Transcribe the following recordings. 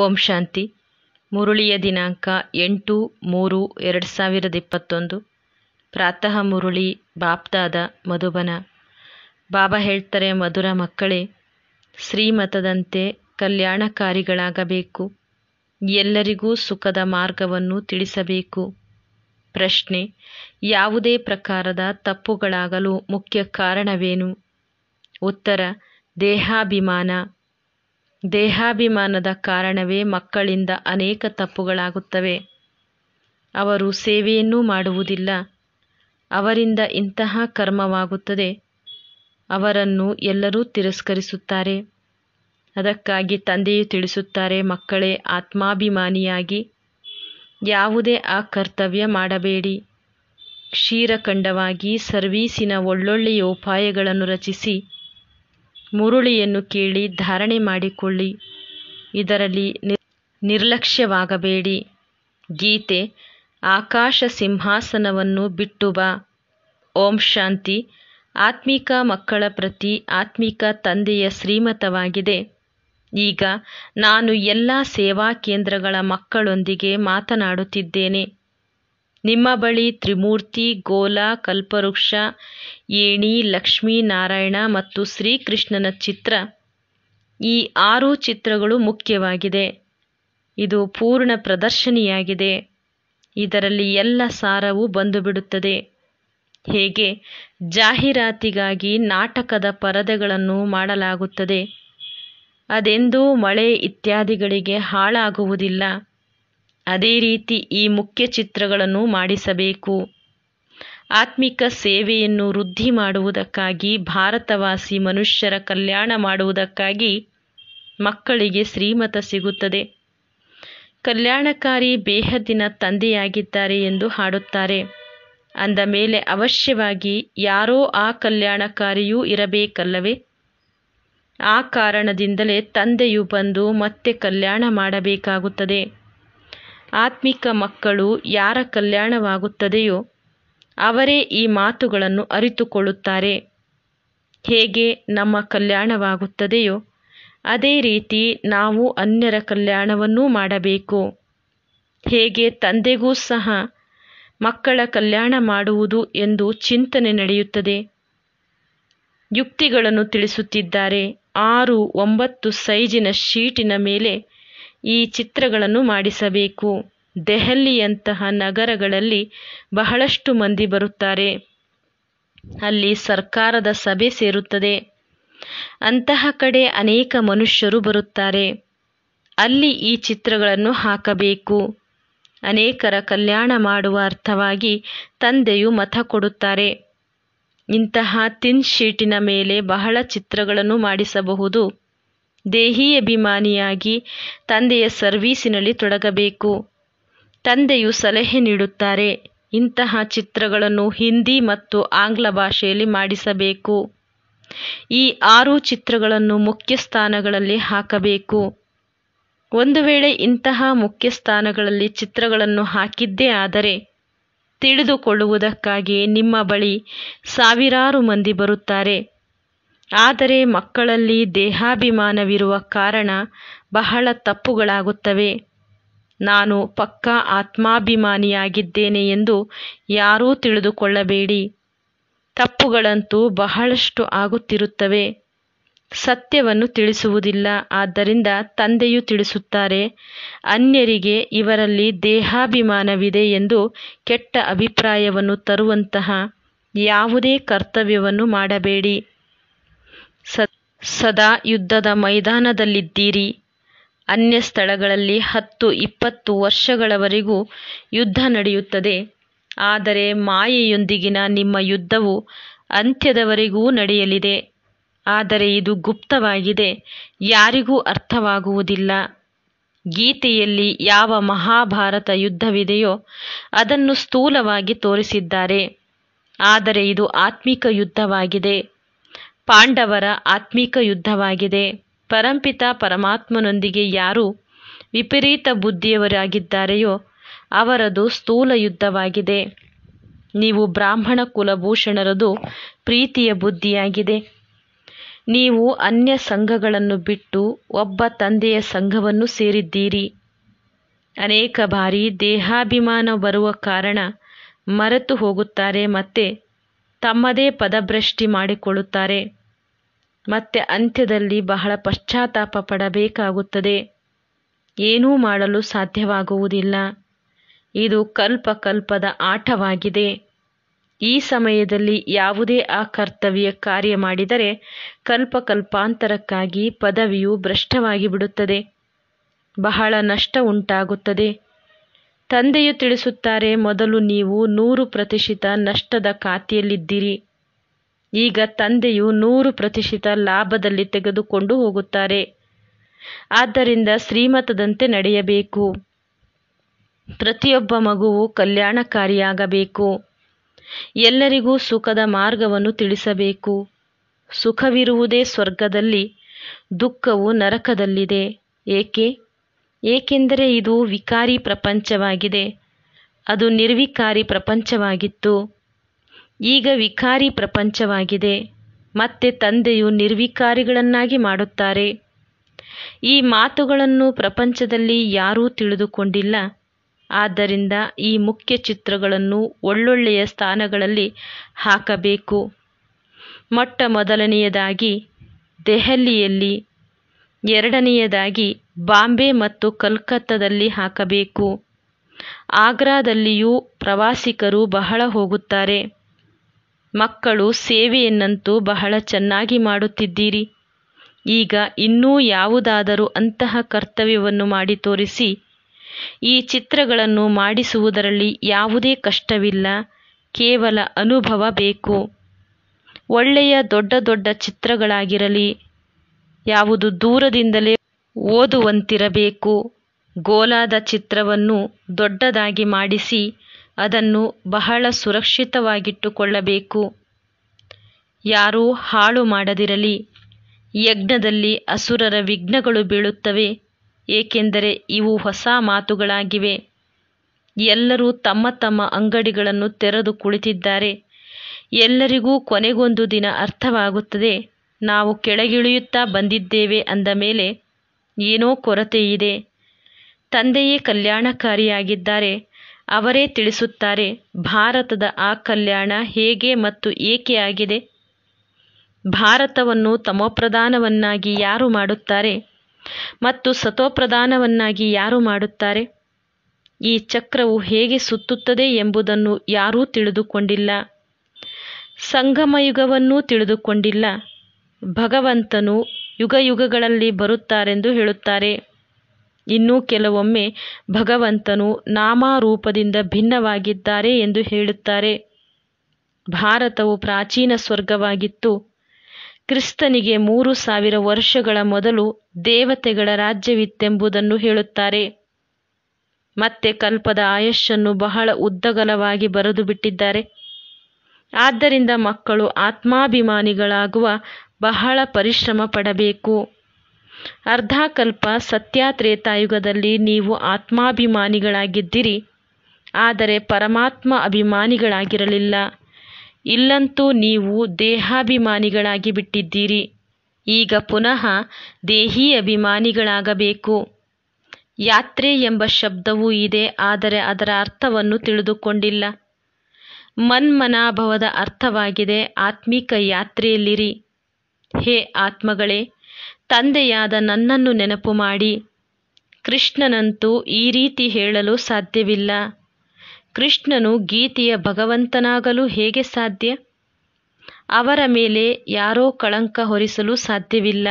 ಓಂ ಶಾಂತಿ ಮುರುಳಿಯ ದಿನಾಂಕ ಎಂಟು ಮೂರು ಎರಡು ಸಾವಿರದ ಇಪ್ಪತ್ತೊಂದು ಪ್ರಾತಃ ಮುರುಳಿ ಬಾಪ್ದಾದ ಮಧುಬನ ಬಾಬಾ ಹೇಳ್ತಾರೆ ಮಧುರ ಮಕ್ಕಳೇ ಶ್ರೀಮತದಂತೆ ಕಲ್ಯಾಣಕಾರಿಗಳಾಗಬೇಕು ಎಲ್ಲರಿಗೂ ಸುಖದ ಮಾರ್ಗವನ್ನು ತಿಳಿಸಬೇಕು ಪ್ರಶ್ನೆ ಯಾವುದೇ ಪ್ರಕಾರದ ತಪ್ಪುಗಳಾಗಲು ಮುಖ್ಯ ಕಾರಣವೇನು ಉತ್ತರ ದೇಹಾಭಿಮಾನ ದೇಹಾಭಿಮಾನದ ಕಾರಣವೇ ಮಕ್ಕಳಿಂದ ಅನೇಕ ತಪ್ಪುಗಳಾಗುತ್ತವೆ ಅವರು ಸೇವೆಯನ್ನೂ ಮಾಡುವುದಿಲ್ಲ ಅವರಿಂದ ಇಂತಹ ಕರ್ಮವಾಗುತ್ತದೆ ಅವರನ್ನು ಎಲ್ಲರೂ ತಿರಸ್ಕರಿಸುತ್ತಾರೆ ಅದಕ್ಕಾಗಿ ತಂದೆಯು ತಿಳಿಸುತ್ತಾರೆ ಮಕ್ಕಳೇ ಆತ್ಮಾಭಿಮಾನಿಯಾಗಿ ಯಾವುದೇ ಆ ಕರ್ತವ್ಯ ಮಾಡಬೇಡಿ ಕ್ಷೀರಖಂಡವಾಗಿ ಸರ್ವೀಸಿನ ಒಳ್ಳೊಳ್ಳೆಯ ಉಪಾಯಗಳನ್ನು ರಚಿಸಿ ಮುರುಳಿಯನ್ನು ಕೇಳಿ ಧಾರಣೆ ಮಾಡಿಕೊಳ್ಳಿ ಇದರಲ್ಲಿ ನಿರ್ಲಕ್ಷ್ಯವಾಗಬೇಡಿ ಗೀತೆ ಆಕಾಶ ಸಿಂಹಾಸನವನ್ನು ಬಿಟ್ಟು ಬಾ ಓಂ ಶಾಂತಿ ಆತ್ಮಿಕ ಮಕ್ಕಳ ಪ್ರತಿ ಆತ್ಮಿಕ ತಂದೆಯ ಶ್ರೀಮತವಾಗಿದೆ ಈಗ ನಾನು ಎಲ್ಲ ಸೇವಾ ಕೇಂದ್ರಗಳ ಮಕ್ಕಳೊಂದಿಗೆ ಮಾತನಾಡುತ್ತಿದ್ದೇನೆ ನಿಮ್ಮ ಬಳಿ ತ್ರಿಮೂರ್ತಿ ಗೋಲ ಕಲ್ಪವೃಕ್ಷ ಏಣಿ ನಾರಾಯಣ ಮತ್ತು ಶ್ರೀಕೃಷ್ಣನ ಚಿತ್ರ ಈ ಆರು ಚಿತ್ರಗಳು ಮುಖ್ಯವಾಗಿದೆ ಇದು ಪೂರ್ಣ ಪ್ರದರ್ಶನಿಯಾಗಿದೆ ಇದರಲ್ಲಿ ಎಲ್ಲ ಸಾರವೂ ಬಂದುಬಿಡುತ್ತದೆ ಹೇಗೆ ಜಾಹೀರಾತಿಗಾಗಿ ನಾಟಕದ ಪರದೆಗಳನ್ನು ಮಾಡಲಾಗುತ್ತದೆ ಅದೆಂದೂ ಮಳೆ ಇತ್ಯಾದಿಗಳಿಗೆ ಹಾಳಾಗುವುದಿಲ್ಲ ಅದೇ ರೀತಿ ಈ ಮುಖ್ಯ ಚಿತ್ರಗಳನ್ನು ಮಾಡಿಸಬೇಕು ಆತ್ಮಿಕ ಸೇವೆಯನ್ನು ವೃದ್ಧಿ ಮಾಡುವುದಕ್ಕಾಗಿ ಭಾರತವಾಸಿ ಮನುಷ್ಯರ ಕಲ್ಯಾಣ ಮಾಡುವುದಕ್ಕಾಗಿ ಮಕ್ಕಳಿಗೆ ಶ್ರೀಮತ ಸಿಗುತ್ತದೆ ಕಲ್ಯಾಣಕಾರಿ ಬೇಹದಿನ ತಂದೆಯಾಗಿದ್ದಾರೆ ಎಂದು ಹಾಡುತ್ತಾರೆ ಅಂದ ಮೇಲೆ ಅವಶ್ಯವಾಗಿ ಯಾರೋ ಆ ಕಲ್ಯಾಣಕಾರಿಯೂ ಇರಬೇಕಲ್ಲವೇ ಆ ಕಾರಣದಿಂದಲೇ ತಂದೆಯು ಬಂದು ಮತ್ತೆ ಕಲ್ಯಾಣ ಮಾಡಬೇಕಾಗುತ್ತದೆ ಆತ್ಮಿಕ ಮಕ್ಕಳು ಯಾರ ಕಲ್ಯಾಣವಾಗುತ್ತದೆಯೋ ಅವರೇ ಈ ಮಾತುಗಳನ್ನು ಅರಿತುಕೊಳ್ಳುತ್ತಾರೆ ಹೇಗೆ ನಮ್ಮ ಕಲ್ಯಾಣವಾಗುತ್ತದೆಯೋ ಅದೇ ರೀತಿ ನಾವು ಅನ್ಯರ ಕಲ್ಯಾಣವನ್ನೂ ಮಾಡಬೇಕು ಹೇಗೆ ತಂದೆಗೂ ಸಹ ಮಕ್ಕಳ ಕಲ್ಯಾಣ ಮಾಡುವುದು ಎಂದು ಚಿಂತನೆ ನಡೆಯುತ್ತದೆ ಯುಕ್ತಿಗಳನ್ನು ತಿಳಿಸುತ್ತಿದ್ದಾರೆ ಆರು ಒಂಬತ್ತು ಸೈಜಿನ ಶೀಟಿನ ಮೇಲೆ ಈ ಚಿತ್ರಗಳನ್ನು ಮಾಡಿಸಬೇಕು ದೆಹಲಿಯಂತಹ ನಗರಗಳಲ್ಲಿ ಬಹಳಷ್ಟು ಮಂದಿ ಬರುತ್ತಾರೆ ಅಲ್ಲಿ ಸರ್ಕಾರದ ಸಭೆ ಸೇರುತ್ತದೆ ಅಂತಹ ಕಡೆ ಅನೇಕ ಮನುಷ್ಯರು ಬರುತ್ತಾರೆ ಅಲ್ಲಿ ಈ ಚಿತ್ರಗಳನ್ನು ಹಾಕಬೇಕು ಅನೇಕರ ಕಲ್ಯಾಣ ಮಾಡುವ ಅರ್ಥವಾಗಿ ತಂದೆಯು ಮತ ಕೊಡುತ್ತಾರೆ ಇಂತಹ ತಿನ್ ಶೀಟಿನ ಮೇಲೆ ಬಹಳ ಚಿತ್ರಗಳನ್ನು ಮಾಡಿಸಬಹುದು ದೇಹಿ ಅಭಿಮಾನಿಯಾಗಿ ತಂದೆಯ ಸರ್ವೀಸಿನಲ್ಲಿ ತೊಡಗಬೇಕು ತಂದೆಯು ಸಲಹೆ ನೀಡುತ್ತಾರೆ ಇಂತಹ ಚಿತ್ರಗಳನ್ನು ಹಿಂದಿ ಮತ್ತು ಆಂಗ್ಲ ಭಾಷೆಯಲ್ಲಿ ಮಾಡಿಸಬೇಕು ಈ ಆರು ಚಿತ್ರಗಳನ್ನು ಮುಖ್ಯ ಸ್ಥಾನಗಳಲ್ಲಿ ಹಾಕಬೇಕು ಒಂದು ವೇಳೆ ಇಂತಹ ಮುಖ್ಯ ಸ್ಥಾನಗಳಲ್ಲಿ ಚಿತ್ರಗಳನ್ನು ಹಾಕಿದ್ದೇ ಆದರೆ ತಿಳಿದುಕೊಳ್ಳುವುದಕ್ಕಾಗಿಯೇ ನಿಮ್ಮ ಬಳಿ ಸಾವಿರಾರು ಮಂದಿ ಬರುತ್ತಾರೆ ಆದರೆ ಮಕ್ಕಳಲ್ಲಿ ದೇಹಾಭಿಮಾನವಿರುವ ಕಾರಣ ಬಹಳ ತಪ್ಪುಗಳಾಗುತ್ತವೆ ನಾನು ಪಕ್ಕಾ ಆತ್ಮಾಭಿಮಾನಿಯಾಗಿದ್ದೇನೆ ಎಂದು ಯಾರೂ ತಿಳಿದುಕೊಳ್ಳಬೇಡಿ ತಪ್ಪುಗಳಂತೂ ಬಹಳಷ್ಟು ಆಗುತ್ತಿರುತ್ತವೆ ಸತ್ಯವನ್ನು ತಿಳಿಸುವುದಿಲ್ಲ ಆದ್ದರಿಂದ ತಂದೆಯು ತಿಳಿಸುತ್ತಾರೆ ಅನ್ಯರಿಗೆ ಇವರಲ್ಲಿ ದೇಹಾಭಿಮಾನವಿದೆ ಎಂದು ಕೆಟ್ಟ ಅಭಿಪ್ರಾಯವನ್ನು ತರುವಂತಹ ಯಾವುದೇ ಕರ್ತವ್ಯವನ್ನು ಮಾಡಬೇಡಿ ಸದಾ ಯುದ್ಧದ ಮೈದಾನದಲ್ಲಿದ್ದೀರಿ ಅನ್ಯ ಸ್ಥಳಗಳಲ್ಲಿ ಹತ್ತು ಇಪ್ಪತ್ತು ವರ್ಷಗಳವರೆಗೂ ಯುದ್ಧ ನಡೆಯುತ್ತದೆ ಆದರೆ ಮಾಯೆಯೊಂದಿಗಿನ ನಿಮ್ಮ ಯುದ್ಧವು ಅಂತ್ಯದವರೆಗೂ ನಡೆಯಲಿದೆ ಆದರೆ ಇದು ಗುಪ್ತವಾಗಿದೆ ಯಾರಿಗೂ ಅರ್ಥವಾಗುವುದಿಲ್ಲ ಗೀತೆಯಲ್ಲಿ ಯಾವ ಮಹಾಭಾರತ ಯುದ್ಧವಿದೆಯೋ ಅದನ್ನು ಸ್ಥೂಲವಾಗಿ ತೋರಿಸಿದ್ದಾರೆ ಆದರೆ ಇದು ಆತ್ಮಿಕ ಯುದ್ಧವಾಗಿದೆ ಪಾಂಡವರ ಆತ್ಮೀಕ ಯುದ್ಧವಾಗಿದೆ ಪರಂಪಿತ ಪರಮಾತ್ಮನೊಂದಿಗೆ ಯಾರು ವಿಪರೀತ ಬುದ್ಧಿಯವರಾಗಿದ್ದಾರೆಯೋ ಅವರದು ಸ್ಥೂಲ ಯುದ್ಧವಾಗಿದೆ ನೀವು ಬ್ರಾಹ್ಮಣ ಕುಲಭೂಷಣರದು ಪ್ರೀತಿಯ ಬುದ್ಧಿಯಾಗಿದೆ ನೀವು ಅನ್ಯ ಸಂಘಗಳನ್ನು ಬಿಟ್ಟು ಒಬ್ಬ ತಂದೆಯ ಸಂಘವನ್ನು ಸೇರಿದ್ದೀರಿ ಅನೇಕ ಬಾರಿ ದೇಹಾಭಿಮಾನ ಬರುವ ಕಾರಣ ಮರೆತು ಹೋಗುತ್ತಾರೆ ಮತ್ತೆ ತಮ್ಮದೇ ಪದಭ್ರಷ್ಟಿ ಮಾಡಿಕೊಳ್ಳುತ್ತಾರೆ ಮತ್ತೆ ಅಂತ್ಯದಲ್ಲಿ ಬಹಳ ಪಶ್ಚಾತ್ತಾಪ ಪಡಬೇಕಾಗುತ್ತದೆ ಏನೂ ಮಾಡಲು ಸಾಧ್ಯವಾಗುವುದಿಲ್ಲ ಇದು ಕಲ್ಪ ಕಲ್ಪದ ಆಟವಾಗಿದೆ ಈ ಸಮಯದಲ್ಲಿ ಯಾವುದೇ ಆ ಕರ್ತವ್ಯ ಕಾರ್ಯ ಮಾಡಿದರೆ ಕಲ್ಪ ಕಲ್ಪಾಂತರಕ್ಕಾಗಿ ಪದವಿಯು ಭ್ರಷ್ಟವಾಗಿ ಬಿಡುತ್ತದೆ ಬಹಳ ನಷ್ಟ ಉಂಟಾಗುತ್ತದೆ ತಂದೆಯು ತಿಳಿಸುತ್ತಾರೆ ಮೊದಲು ನೀವು ನೂರು ಪ್ರತಿಶತ ನಷ್ಟದ ಖಾತೆಯಲ್ಲಿದ್ದೀರಿ ಈಗ ತಂದೆಯು ನೂರು ಪ್ರತಿಶತ ಲಾಭದಲ್ಲಿ ತೆಗೆದುಕೊಂಡು ಹೋಗುತ್ತಾರೆ ಆದ್ದರಿಂದ ಶ್ರೀಮತದಂತೆ ನಡೆಯಬೇಕು ಪ್ರತಿಯೊಬ್ಬ ಮಗುವು ಕಲ್ಯಾಣಕಾರಿಯಾಗಬೇಕು ಎಲ್ಲರಿಗೂ ಸುಖದ ಮಾರ್ಗವನ್ನು ತಿಳಿಸಬೇಕು ಸುಖವಿರುವುದೇ ಸ್ವರ್ಗದಲ್ಲಿ ದುಃಖವು ನರಕದಲ್ಲಿದೆ ಏಕೆ ಏಕೆಂದರೆ ಇದು ವಿಕಾರಿ ಪ್ರಪಂಚವಾಗಿದೆ ಅದು ನಿರ್ವಿಕಾರಿ ಪ್ರಪಂಚವಾಗಿತ್ತು ಈಗ ವಿಕಾರಿ ಪ್ರಪಂಚವಾಗಿದೆ ಮತ್ತೆ ತಂದೆಯು ನಿರ್ವಿಕಾರಿಗಳನ್ನಾಗಿ ಮಾಡುತ್ತಾರೆ ಈ ಮಾತುಗಳನ್ನು ಪ್ರಪಂಚದಲ್ಲಿ ಯಾರೂ ತಿಳಿದುಕೊಂಡಿಲ್ಲ ಆದ್ದರಿಂದ ಈ ಮುಖ್ಯ ಚಿತ್ರಗಳನ್ನು ಒಳ್ಳೊಳ್ಳೆಯ ಸ್ಥಾನಗಳಲ್ಲಿ ಹಾಕಬೇಕು ಮೊಟ್ಟ ಮೊದಲನೆಯದಾಗಿ ದೆಹಲಿಯಲ್ಲಿ ಎರಡನೆಯದಾಗಿ ಬಾಂಬೆ ಮತ್ತು ಕಲ್ಕತ್ತಾದಲ್ಲಿ ಹಾಕಬೇಕು ಆಗ್ರಾದಲ್ಲಿಯೂ ಪ್ರವಾಸಿಗರು ಬಹಳ ಹೋಗುತ್ತಾರೆ ಮಕ್ಕಳು ಸೇವೆಯನ್ನಂತೂ ಬಹಳ ಚೆನ್ನಾಗಿ ಮಾಡುತ್ತಿದ್ದೀರಿ ಈಗ ಇನ್ನೂ ಯಾವುದಾದರೂ ಅಂತಹ ಕರ್ತವ್ಯವನ್ನು ಮಾಡಿ ತೋರಿಸಿ ಈ ಚಿತ್ರಗಳನ್ನು ಮಾಡಿಸುವುದರಲ್ಲಿ ಯಾವುದೇ ಕಷ್ಟವಿಲ್ಲ ಕೇವಲ ಅನುಭವ ಬೇಕು ಒಳ್ಳೆಯ ದೊಡ್ಡ ದೊಡ್ಡ ಚಿತ್ರಗಳಾಗಿರಲಿ ಯಾವುದು ದೂರದಿಂದಲೇ ಓದುವಂತಿರಬೇಕು ಗೋಲಾದ ಚಿತ್ರವನ್ನು ದೊಡ್ಡದಾಗಿ ಮಾಡಿಸಿ ಅದನ್ನು ಬಹಳ ಸುರಕ್ಷಿತವಾಗಿಟ್ಟುಕೊಳ್ಳಬೇಕು ಯಾರೂ ಹಾಳು ಮಾಡದಿರಲಿ ಯಜ್ಞದಲ್ಲಿ ಅಸುರರ ವಿಘ್ನಗಳು ಬೀಳುತ್ತವೆ ಏಕೆಂದರೆ ಇವು ಹೊಸ ಮಾತುಗಳಾಗಿವೆ ಎಲ್ಲರೂ ತಮ್ಮ ತಮ್ಮ ಅಂಗಡಿಗಳನ್ನು ತೆರೆದು ಕುಳಿತಿದ್ದಾರೆ ಎಲ್ಲರಿಗೂ ಕೊನೆಗೊಂದು ದಿನ ಅರ್ಥವಾಗುತ್ತದೆ ನಾವು ಕೆಳಗಿಳಿಯುತ್ತಾ ಬಂದಿದ್ದೇವೆ ಅಂದ ಮೇಲೆ ಏನೋ ಕೊರತೆಯಿದೆ ತಂದೆಯೇ ಕಲ್ಯಾಣಕಾರಿಯಾಗಿದ್ದಾರೆ ಅವರೇ ತಿಳಿಸುತ್ತಾರೆ ಭಾರತದ ಆ ಕಲ್ಯಾಣ ಹೇಗೆ ಮತ್ತು ಏಕೆ ಆಗಿದೆ ಭಾರತವನ್ನು ತಮೋಪ್ರಧಾನವನ್ನಾಗಿ ಯಾರು ಮಾಡುತ್ತಾರೆ ಮತ್ತು ಸತೋಪ್ರಧಾನವನ್ನಾಗಿ ಯಾರು ಮಾಡುತ್ತಾರೆ ಈ ಚಕ್ರವು ಹೇಗೆ ಸುತ್ತುತ್ತದೆ ಎಂಬುದನ್ನು ಯಾರೂ ತಿಳಿದುಕೊಂಡಿಲ್ಲ ಸಂಗಮಯುಗವನ್ನೂ ತಿಳಿದುಕೊಂಡಿಲ್ಲ ಭಗವಂತನು ಯುಗಯುಗಗಳಲ್ಲಿ ಬರುತ್ತಾರೆಂದು ಹೇಳುತ್ತಾರೆ ಇನ್ನೂ ಕೆಲವೊಮ್ಮೆ ಭಗವಂತನು ನಾಮಾರೂಪದಿಂದ ಭಿನ್ನವಾಗಿದ್ದಾರೆ ಎಂದು ಹೇಳುತ್ತಾರೆ ಭಾರತವು ಪ್ರಾಚೀನ ಸ್ವರ್ಗವಾಗಿತ್ತು ಕ್ರಿಸ್ತನಿಗೆ ಮೂರು ಸಾವಿರ ವರ್ಷಗಳ ಮೊದಲು ದೇವತೆಗಳ ರಾಜ್ಯವಿತ್ತೆಂಬುದನ್ನು ಹೇಳುತ್ತಾರೆ ಮತ್ತೆ ಕಲ್ಪದ ಆಯಸ್ಸನ್ನು ಬಹಳ ಉದ್ದಗಲವಾಗಿ ಬರೆದು ಬಿಟ್ಟಿದ್ದಾರೆ ಆದ್ದರಿಂದ ಮಕ್ಕಳು ಆತ್ಮಾಭಿಮಾನಿಗಳಾಗುವ ಬಹಳ ಪರಿಶ್ರಮ ಪಡಬೇಕು ಅರ್ಧಾಕಲ್ಪ ಸತ್ಯತ್ರೇತಾಯುಗದಲ್ಲಿ ನೀವು ಆತ್ಮಾಭಿಮಾನಿಗಳಾಗಿದ್ದಿರಿ ಆದರೆ ಪರಮಾತ್ಮ ಅಭಿಮಾನಿಗಳಾಗಿರಲಿಲ್ಲ ಇಲ್ಲಂತೂ ನೀವು ದೇಹಾಭಿಮಾನಿಗಳಾಗಿ ಬಿಟ್ಟಿದ್ದೀರಿ ಈಗ ಪುನಃ ದೇಹಿ ಅಭಿಮಾನಿಗಳಾಗಬೇಕು ಯಾತ್ರೆ ಎಂಬ ಶಬ್ದವೂ ಇದೆ ಆದರೆ ಅದರ ಅರ್ಥವನ್ನು ತಿಳಿದುಕೊಂಡಿಲ್ಲ ಮನ್ಮನಾಭವದ ಅರ್ಥವಾಗಿದೆ ಆತ್ಮಿಕ ಯಾತ್ರೆಯಲ್ಲಿರಿ ಹೇ ಆತ್ಮಗಳೇ ತಂದೆಯಾದ ನನ್ನನ್ನು ನೆನಪು ಮಾಡಿ ಕೃಷ್ಣನಂತೂ ಈ ರೀತಿ ಹೇಳಲು ಸಾಧ್ಯವಿಲ್ಲ ಕೃಷ್ಣನು ಗೀತೆಯ ಭಗವಂತನಾಗಲು ಹೇಗೆ ಸಾಧ್ಯ ಅವರ ಮೇಲೆ ಯಾರೋ ಕಳಂಕ ಹೊರಿಸಲು ಸಾಧ್ಯವಿಲ್ಲ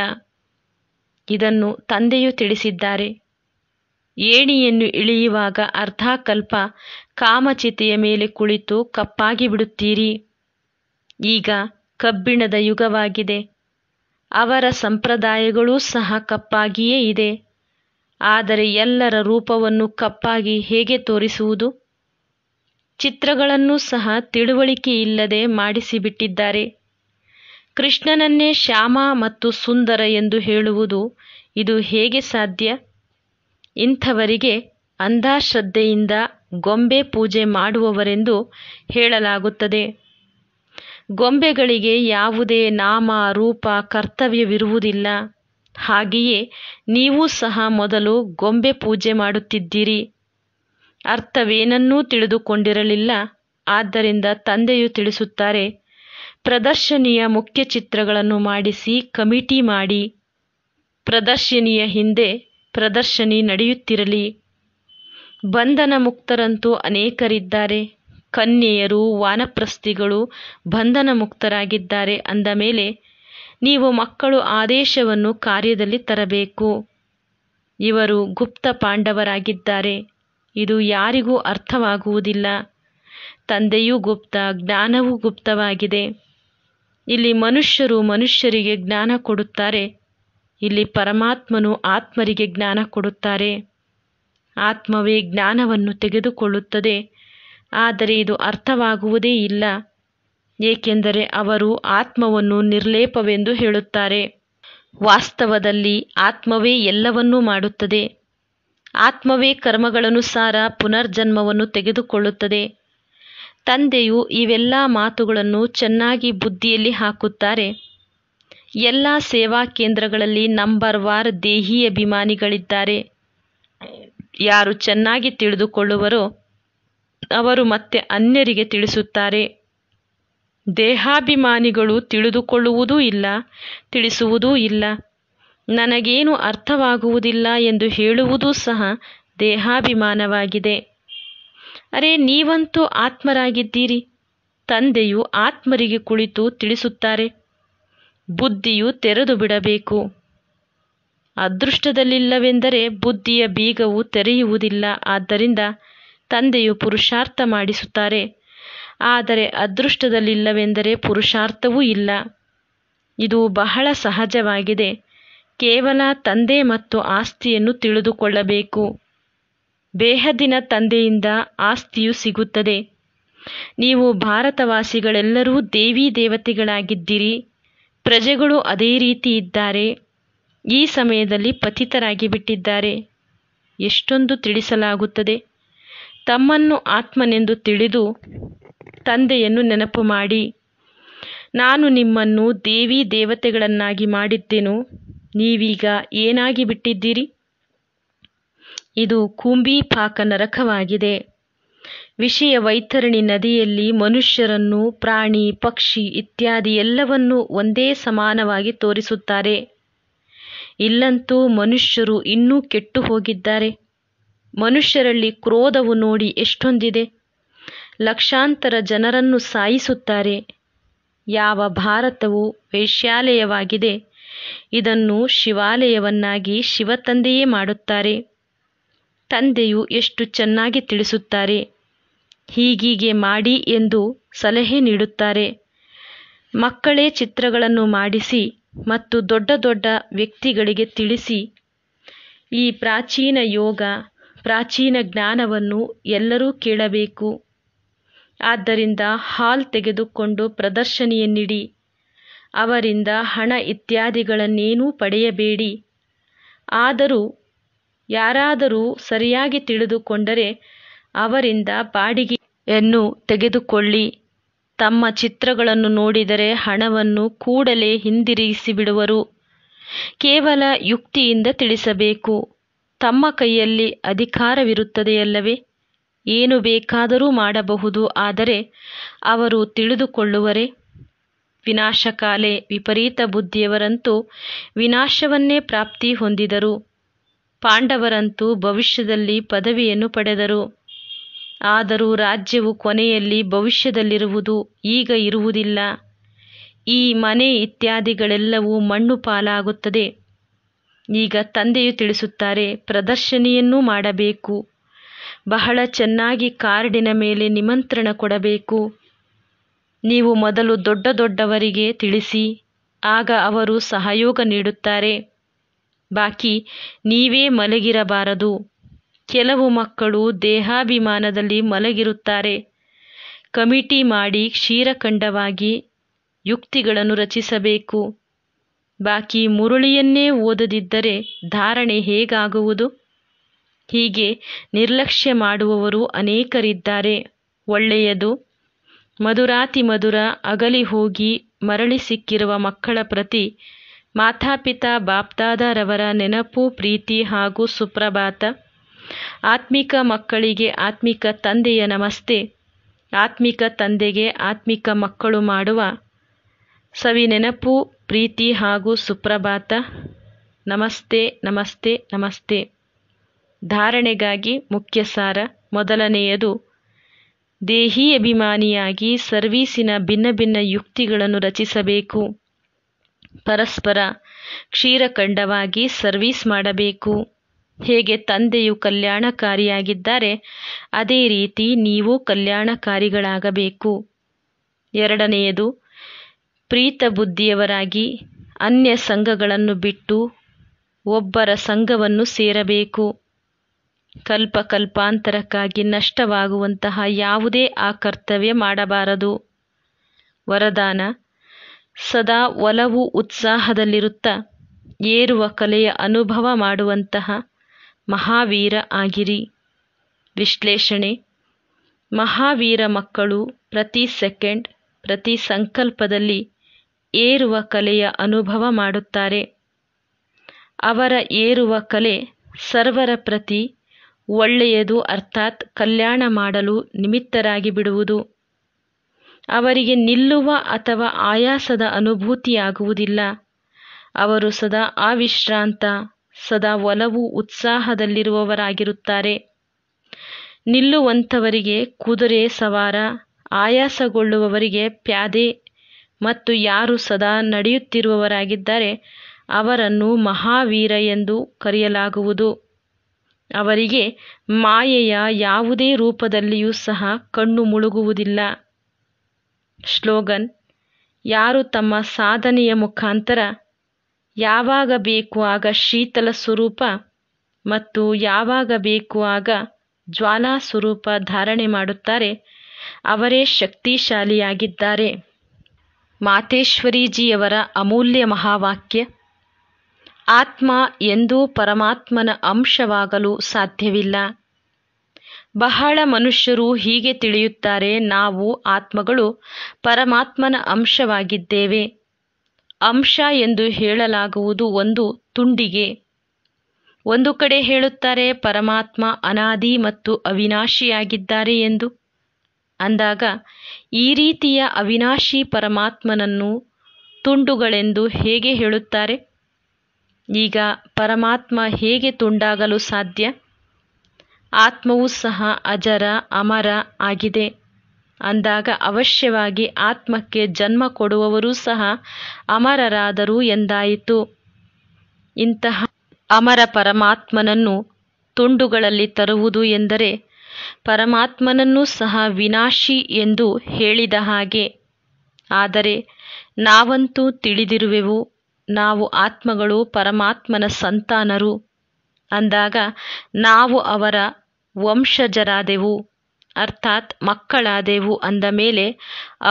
ಇದನ್ನು ತಂದೆಯು ತಿಳಿಸಿದ್ದಾರೆ ಏಣಿಯನ್ನು ಇಳಿಯುವಾಗ ಅರ್ಧಾಕಲ್ಪ ಕಾಮಚಿತೆಯ ಮೇಲೆ ಕುಳಿತು ಕಪ್ಪಾಗಿ ಬಿಡುತ್ತೀರಿ ಈಗ ಕಬ್ಬಿಣದ ಯುಗವಾಗಿದೆ ಅವರ ಸಂಪ್ರದಾಯಗಳೂ ಸಹ ಕಪ್ಪಾಗಿಯೇ ಇದೆ ಆದರೆ ಎಲ್ಲರ ರೂಪವನ್ನು ಕಪ್ಪಾಗಿ ಹೇಗೆ ತೋರಿಸುವುದು ಚಿತ್ರಗಳನ್ನು ಸಹ ಇಲ್ಲದೆ ಮಾಡಿಸಿಬಿಟ್ಟಿದ್ದಾರೆ ಕೃಷ್ಣನನ್ನೇ ಶ್ಯಾಮ ಮತ್ತು ಸುಂದರ ಎಂದು ಹೇಳುವುದು ಇದು ಹೇಗೆ ಸಾಧ್ಯ ಇಂಥವರಿಗೆ ಅಂಧಶ್ರದ್ಧೆಯಿಂದ ಗೊಂಬೆ ಪೂಜೆ ಮಾಡುವವರೆಂದು ಹೇಳಲಾಗುತ್ತದೆ ಗೊಂಬೆಗಳಿಗೆ ಯಾವುದೇ ನಾಮ ರೂಪ ಕರ್ತವ್ಯವಿರುವುದಿಲ್ಲ ಹಾಗೆಯೇ ನೀವೂ ಸಹ ಮೊದಲು ಗೊಂಬೆ ಪೂಜೆ ಮಾಡುತ್ತಿದ್ದೀರಿ ಅರ್ಥವೇನನ್ನೂ ತಿಳಿದುಕೊಂಡಿರಲಿಲ್ಲ ಆದ್ದರಿಂದ ತಂದೆಯು ತಿಳಿಸುತ್ತಾರೆ ಪ್ರದರ್ಶನಿಯ ಮುಖ್ಯ ಚಿತ್ರಗಳನ್ನು ಮಾಡಿಸಿ ಕಮಿಟಿ ಮಾಡಿ ಪ್ರದರ್ಶಿನಿಯ ಹಿಂದೆ ಪ್ರದರ್ಶನಿ ನಡೆಯುತ್ತಿರಲಿ ಬಂಧನ ಮುಕ್ತರಂತೂ ಅನೇಕರಿದ್ದಾರೆ ಕನ್ಯೆಯರು ವಾನಪ್ರಸ್ಥಿಗಳು ಬಂಧನ ಮುಕ್ತರಾಗಿದ್ದಾರೆ ಅಂದ ಮೇಲೆ ನೀವು ಮಕ್ಕಳು ಆದೇಶವನ್ನು ಕಾರ್ಯದಲ್ಲಿ ತರಬೇಕು ಇವರು ಗುಪ್ತ ಪಾಂಡವರಾಗಿದ್ದಾರೆ ಇದು ಯಾರಿಗೂ ಅರ್ಥವಾಗುವುದಿಲ್ಲ ತಂದೆಯೂ ಗುಪ್ತ ಜ್ಞಾನವೂ ಗುಪ್ತವಾಗಿದೆ ಇಲ್ಲಿ ಮನುಷ್ಯರು ಮನುಷ್ಯರಿಗೆ ಜ್ಞಾನ ಕೊಡುತ್ತಾರೆ ಇಲ್ಲಿ ಪರಮಾತ್ಮನು ಆತ್ಮರಿಗೆ ಜ್ಞಾನ ಕೊಡುತ್ತಾರೆ ಆತ್ಮವೇ ಜ್ಞಾನವನ್ನು ತೆಗೆದುಕೊಳ್ಳುತ್ತದೆ ಆದರೆ ಇದು ಅರ್ಥವಾಗುವುದೇ ಇಲ್ಲ ಏಕೆಂದರೆ ಅವರು ಆತ್ಮವನ್ನು ನಿರ್ಲೇಪವೆಂದು ಹೇಳುತ್ತಾರೆ ವಾಸ್ತವದಲ್ಲಿ ಆತ್ಮವೇ ಎಲ್ಲವನ್ನೂ ಮಾಡುತ್ತದೆ ಆತ್ಮವೇ ಕರ್ಮಗಳನುಸಾರ ಪುನರ್ಜನ್ಮವನ್ನು ತೆಗೆದುಕೊಳ್ಳುತ್ತದೆ ತಂದೆಯು ಇವೆಲ್ಲ ಮಾತುಗಳನ್ನು ಚೆನ್ನಾಗಿ ಬುದ್ಧಿಯಲ್ಲಿ ಹಾಕುತ್ತಾರೆ ಎಲ್ಲ ಸೇವಾ ಕೇಂದ್ರಗಳಲ್ಲಿ ನಂಬರ್ ವಾರ್ ದೇಹಿ ಅಭಿಮಾನಿಗಳಿದ್ದಾರೆ ಯಾರು ಚೆನ್ನಾಗಿ ತಿಳಿದುಕೊಳ್ಳುವರೋ ಅವರು ಮತ್ತೆ ಅನ್ಯರಿಗೆ ತಿಳಿಸುತ್ತಾರೆ ದೇಹಾಭಿಮಾನಿಗಳು ತಿಳಿದುಕೊಳ್ಳುವುದೂ ಇಲ್ಲ ತಿಳಿಸುವುದೂ ಇಲ್ಲ ನನಗೇನು ಅರ್ಥವಾಗುವುದಿಲ್ಲ ಎಂದು ಹೇಳುವುದೂ ಸಹ ದೇಹಾಭಿಮಾನವಾಗಿದೆ ಅರೆ ನೀವಂತೂ ಆತ್ಮರಾಗಿದ್ದೀರಿ ತಂದೆಯು ಆತ್ಮರಿಗೆ ಕುಳಿತು ತಿಳಿಸುತ್ತಾರೆ ಬುದ್ಧಿಯು ತೆರೆದು ಬಿಡಬೇಕು ಅದೃಷ್ಟದಲ್ಲಿಲ್ಲವೆಂದರೆ ಬುದ್ಧಿಯ ಬೀಗವು ತೆರೆಯುವುದಿಲ್ಲ ಆದ್ದರಿಂದ ತಂದೆಯು ಪುರುಷಾರ್ಥ ಮಾಡಿಸುತ್ತಾರೆ ಆದರೆ ಅದೃಷ್ಟದಲ್ಲಿಲ್ಲವೆಂದರೆ ಪುರುಷಾರ್ಥವೂ ಇಲ್ಲ ಇದು ಬಹಳ ಸಹಜವಾಗಿದೆ ಕೇವಲ ತಂದೆ ಮತ್ತು ಆಸ್ತಿಯನ್ನು ತಿಳಿದುಕೊಳ್ಳಬೇಕು ಬೇಹದಿನ ತಂದೆಯಿಂದ ಆಸ್ತಿಯು ಸಿಗುತ್ತದೆ ನೀವು ಭಾರತವಾಸಿಗಳೆಲ್ಲರೂ ದೇವಿ ದೇವತೆಗಳಾಗಿದ್ದೀರಿ ಪ್ರಜೆಗಳು ಅದೇ ರೀತಿ ಇದ್ದಾರೆ ಈ ಸಮಯದಲ್ಲಿ ಪತಿತರಾಗಿ ಬಿಟ್ಟಿದ್ದಾರೆ ಎಷ್ಟೊಂದು ತಿಳಿಸಲಾಗುತ್ತದೆ ತಮ್ಮನ್ನು ಆತ್ಮನೆಂದು ತಿಳಿದು ತಂದೆಯನ್ನು ನೆನಪು ಮಾಡಿ ನಾನು ನಿಮ್ಮನ್ನು ದೇವಿ ದೇವತೆಗಳನ್ನಾಗಿ ಮಾಡಿದ್ದೆನು ನೀವೀಗ ಏನಾಗಿ ಬಿಟ್ಟಿದ್ದೀರಿ ಇದು ಪಾಕ ನರಕವಾಗಿದೆ ವಿಷಯ ವೈತರಣಿ ನದಿಯಲ್ಲಿ ಮನುಷ್ಯರನ್ನು ಪ್ರಾಣಿ ಪಕ್ಷಿ ಇತ್ಯಾದಿ ಎಲ್ಲವನ್ನೂ ಒಂದೇ ಸಮಾನವಾಗಿ ತೋರಿಸುತ್ತಾರೆ ಇಲ್ಲಂತೂ ಮನುಷ್ಯರು ಇನ್ನೂ ಕೆಟ್ಟು ಹೋಗಿದ್ದಾರೆ ಮನುಷ್ಯರಲ್ಲಿ ಕ್ರೋಧವು ನೋಡಿ ಎಷ್ಟೊಂದಿದೆ ಲಕ್ಷಾಂತರ ಜನರನ್ನು ಸಾಯಿಸುತ್ತಾರೆ ಯಾವ ಭಾರತವು ವೈಶ್ಯಾಲಯವಾಗಿದೆ ಇದನ್ನು ಶಿವಾಲಯವನ್ನಾಗಿ ಶಿವತಂದೆಯೇ ಮಾಡುತ್ತಾರೆ ತಂದೆಯು ಎಷ್ಟು ಚೆನ್ನಾಗಿ ತಿಳಿಸುತ್ತಾರೆ ಹೀಗೀಗೆ ಮಾಡಿ ಎಂದು ಸಲಹೆ ನೀಡುತ್ತಾರೆ ಮಕ್ಕಳೇ ಚಿತ್ರಗಳನ್ನು ಮಾಡಿಸಿ ಮತ್ತು ದೊಡ್ಡ ದೊಡ್ಡ ವ್ಯಕ್ತಿಗಳಿಗೆ ತಿಳಿಸಿ ಈ ಪ್ರಾಚೀನ ಯೋಗ ಪ್ರಾಚೀನ ಜ್ಞಾನವನ್ನು ಎಲ್ಲರೂ ಕೇಳಬೇಕು ಆದ್ದರಿಂದ ಹಾಲ್ ತೆಗೆದುಕೊಂಡು ಪ್ರದರ್ಶನಿಯನ್ನಿಡಿ ಅವರಿಂದ ಹಣ ಇತ್ಯಾದಿಗಳನ್ನೇನೂ ಪಡೆಯಬೇಡಿ ಆದರೂ ಯಾರಾದರೂ ಸರಿಯಾಗಿ ತಿಳಿದುಕೊಂಡರೆ ಅವರಿಂದ ಬಾಡಿಗೆಯನ್ನು ತೆಗೆದುಕೊಳ್ಳಿ ತಮ್ಮ ಚಿತ್ರಗಳನ್ನು ನೋಡಿದರೆ ಹಣವನ್ನು ಕೂಡಲೇ ಹಿಂದಿರುಗಿಸಿಬಿಡುವರು ಕೇವಲ ಯುಕ್ತಿಯಿಂದ ತಿಳಿಸಬೇಕು ತಮ್ಮ ಕೈಯಲ್ಲಿ ಅಧಿಕಾರವಿರುತ್ತದೆಯಲ್ಲವೇ ಏನು ಬೇಕಾದರೂ ಮಾಡಬಹುದು ಆದರೆ ಅವರು ತಿಳಿದುಕೊಳ್ಳುವರೆ ವಿನಾಶಕಾಲೆ ವಿಪರೀತ ಬುದ್ಧಿಯವರಂತೂ ವಿನಾಶವನ್ನೇ ಪ್ರಾಪ್ತಿ ಹೊಂದಿದರು ಪಾಂಡವರಂತೂ ಭವಿಷ್ಯದಲ್ಲಿ ಪದವಿಯನ್ನು ಪಡೆದರು ಆದರೂ ರಾಜ್ಯವು ಕೊನೆಯಲ್ಲಿ ಭವಿಷ್ಯದಲ್ಲಿರುವುದು ಈಗ ಇರುವುದಿಲ್ಲ ಈ ಮನೆ ಇತ್ಯಾದಿಗಳೆಲ್ಲವೂ ಮಣ್ಣು ಪಾಲಾಗುತ್ತದೆ ಈಗ ತಂದೆಯು ತಿಳಿಸುತ್ತಾರೆ ಪ್ರದರ್ಶನಿಯನ್ನೂ ಮಾಡಬೇಕು ಬಹಳ ಚೆನ್ನಾಗಿ ಕಾರ್ಡಿನ ಮೇಲೆ ನಿಮಂತ್ರಣ ಕೊಡಬೇಕು ನೀವು ಮೊದಲು ದೊಡ್ಡ ದೊಡ್ಡವರಿಗೆ ತಿಳಿಸಿ ಆಗ ಅವರು ಸಹಯೋಗ ನೀಡುತ್ತಾರೆ ಬಾಕಿ ನೀವೇ ಮಲಗಿರಬಾರದು ಕೆಲವು ಮಕ್ಕಳು ದೇಹಾಭಿಮಾನದಲ್ಲಿ ಮಲಗಿರುತ್ತಾರೆ ಕಮಿಟಿ ಮಾಡಿ ಕ್ಷೀರಖಂಡವಾಗಿ ಯುಕ್ತಿಗಳನ್ನು ರಚಿಸಬೇಕು ಬಾಕಿ ಮುರುಳಿಯನ್ನೇ ಓದದಿದ್ದರೆ ಧಾರಣೆ ಹೇಗಾಗುವುದು ಹೀಗೆ ನಿರ್ಲಕ್ಷ್ಯ ಮಾಡುವವರು ಅನೇಕರಿದ್ದಾರೆ ಒಳ್ಳೆಯದು ಮಧುರಾತಿ ಮಧುರ ಅಗಲಿ ಹೋಗಿ ಮರಳಿ ಸಿಕ್ಕಿರುವ ಮಕ್ಕಳ ಪ್ರತಿ ಮಾತಾಪಿತಾ ಬಾಪ್ತಾದರವರ ನೆನಪು ಪ್ರೀತಿ ಹಾಗೂ ಸುಪ್ರಭಾತ ಆತ್ಮಿಕ ಮಕ್ಕಳಿಗೆ ಆತ್ಮಿಕ ತಂದೆಯ ನಮಸ್ತೆ ಆತ್ಮಿಕ ತಂದೆಗೆ ಆತ್ಮಿಕ ಮಕ್ಕಳು ಮಾಡುವ ಸವಿನೆನಪು ಪ್ರೀತಿ ಹಾಗೂ ಸುಪ್ರಭಾತ ನಮಸ್ತೆ ನಮಸ್ತೆ ನಮಸ್ತೆ ಧಾರಣೆಗಾಗಿ ಮುಖ್ಯ ಸಾರ ಮೊದಲನೆಯದು ದೇಹಿ ಅಭಿಮಾನಿಯಾಗಿ ಸರ್ವೀಸಿನ ಭಿನ್ನ ಭಿನ್ನ ಯುಕ್ತಿಗಳನ್ನು ರಚಿಸಬೇಕು ಪರಸ್ಪರ ಕ್ಷೀರಖಂಡವಾಗಿ ಸರ್ವೀಸ್ ಮಾಡಬೇಕು ಹೇಗೆ ತಂದೆಯು ಕಲ್ಯಾಣಕಾರಿಯಾಗಿದ್ದಾರೆ ಅದೇ ರೀತಿ ನೀವು ಕಲ್ಯಾಣಕಾರಿಗಳಾಗಬೇಕು ಎರಡನೆಯದು ಪ್ರೀತ ಬುದ್ಧಿಯವರಾಗಿ ಅನ್ಯ ಸಂಘಗಳನ್ನು ಬಿಟ್ಟು ಒಬ್ಬರ ಸಂಘವನ್ನು ಸೇರಬೇಕು ಕಲ್ಪ ಕಲ್ಪಾಂತರಕ್ಕಾಗಿ ನಷ್ಟವಾಗುವಂತಹ ಯಾವುದೇ ಆ ಕರ್ತವ್ಯ ಮಾಡಬಾರದು ವರದಾನ ಸದಾ ಒಲವು ಉತ್ಸಾಹದಲ್ಲಿರುತ್ತಾ ಏರುವ ಕಲೆಯ ಅನುಭವ ಮಾಡುವಂತಹ ಮಹಾವೀರ ಆಗಿರಿ ವಿಶ್ಲೇಷಣೆ ಮಹಾವೀರ ಮಕ್ಕಳು ಪ್ರತಿ ಸೆಕೆಂಡ್ ಪ್ರತಿ ಸಂಕಲ್ಪದಲ್ಲಿ ಏರುವ ಕಲೆಯ ಅನುಭವ ಮಾಡುತ್ತಾರೆ ಅವರ ಏರುವ ಕಲೆ ಸರ್ವರ ಪ್ರತಿ ಒಳ್ಳೆಯದು ಅರ್ಥಾತ್ ಕಲ್ಯಾಣ ಮಾಡಲು ನಿಮಿತ್ತರಾಗಿ ಬಿಡುವುದು ಅವರಿಗೆ ನಿಲ್ಲುವ ಅಥವಾ ಆಯಾಸದ ಅನುಭೂತಿಯಾಗುವುದಿಲ್ಲ ಅವರು ಸದಾ ಅವಿಶ್ರಾಂತ ಸದಾ ಒಲವು ಉತ್ಸಾಹದಲ್ಲಿರುವವರಾಗಿರುತ್ತಾರೆ ನಿಲ್ಲುವಂಥವರಿಗೆ ಕುದುರೆ ಸವಾರ ಆಯಾಸಗೊಳ್ಳುವವರಿಗೆ ಪ್ಯಾದೆ ಮತ್ತು ಯಾರು ಸದಾ ನಡೆಯುತ್ತಿರುವವರಾಗಿದ್ದಾರೆ ಅವರನ್ನು ಮಹಾವೀರ ಎಂದು ಕರೆಯಲಾಗುವುದು ಅವರಿಗೆ ಮಾಯೆಯ ಯಾವುದೇ ರೂಪದಲ್ಲಿಯೂ ಸಹ ಕಣ್ಣು ಮುಳುಗುವುದಿಲ್ಲ ಶ್ಲೋಗನ್ ಯಾರು ತಮ್ಮ ಸಾಧನೆಯ ಮುಖಾಂತರ ಯಾವಾಗ ಬೇಕು ಆಗ ಶೀತಲ ಸ್ವರೂಪ ಮತ್ತು ಯಾವಾಗ ಬೇಕು ಆಗ ಜ್ವಾಲಾ ಸ್ವರೂಪ ಧಾರಣೆ ಮಾಡುತ್ತಾರೆ ಅವರೇ ಶಕ್ತಿಶಾಲಿಯಾಗಿದ್ದಾರೆ ಮಾತೇಶ್ವರೀಜಿಯವರ ಅಮೂಲ್ಯ ಮಹಾವಾಕ್ಯ ಆತ್ಮ ಎಂದೂ ಪರಮಾತ್ಮನ ಅಂಶವಾಗಲು ಸಾಧ್ಯವಿಲ್ಲ ಬಹಳ ಮನುಷ್ಯರು ಹೀಗೆ ತಿಳಿಯುತ್ತಾರೆ ನಾವು ಆತ್ಮಗಳು ಪರಮಾತ್ಮನ ಅಂಶವಾಗಿದ್ದೇವೆ ಅಂಶ ಎಂದು ಹೇಳಲಾಗುವುದು ಒಂದು ತುಂಡಿಗೆ ಒಂದು ಕಡೆ ಹೇಳುತ್ತಾರೆ ಪರಮಾತ್ಮ ಅನಾದಿ ಮತ್ತು ಅವಿನಾಶಿಯಾಗಿದ್ದಾರೆ ಎಂದು ಅಂದಾಗ ಈ ರೀತಿಯ ಅವಿನಾಶಿ ಪರಮಾತ್ಮನನ್ನು ತುಂಡುಗಳೆಂದು ಹೇಗೆ ಹೇಳುತ್ತಾರೆ ಈಗ ಪರಮಾತ್ಮ ಹೇಗೆ ತುಂಡಾಗಲು ಸಾಧ್ಯ ಆತ್ಮವೂ ಸಹ ಅಜರ ಅಮರ ಆಗಿದೆ ಅಂದಾಗ ಅವಶ್ಯವಾಗಿ ಆತ್ಮಕ್ಕೆ ಜನ್ಮ ಕೊಡುವವರೂ ಸಹ ಅಮರರಾದರು ಎಂದಾಯಿತು ಇಂತಹ ಅಮರ ಪರಮಾತ್ಮನನ್ನು ತುಂಡುಗಳಲ್ಲಿ ತರುವುದು ಎಂದರೆ ಪರಮಾತ್ಮನನ್ನೂ ಸಹ ವಿನಾಶಿ ಎಂದು ಹೇಳಿದ ಹಾಗೆ ಆದರೆ ನಾವಂತೂ ತಿಳಿದಿರುವೆವು ನಾವು ಆತ್ಮಗಳು ಪರಮಾತ್ಮನ ಸಂತಾನರು ಅಂದಾಗ ನಾವು ಅವರ ವಂಶಜರಾದೆವು ಅರ್ಥಾತ್ ಮಕ್ಕಳಾದೆವು ಅಂದ ಮೇಲೆ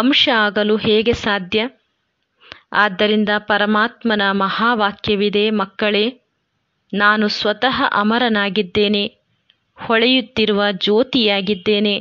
ಅಂಶ ಆಗಲು ಹೇಗೆ ಸಾಧ್ಯ ಆದ್ದರಿಂದ ಪರಮಾತ್ಮನ ಮಹಾವಾಕ್ಯವಿದೆ ಮಕ್ಕಳೇ ನಾನು ಸ್ವತಃ ಅಮರನಾಗಿದ್ದೇನೆ ಹೊಳೆಯುತ್ತಿರುವ ಜ್ಯೋತಿಯಾಗಿದ್ದೇನೆ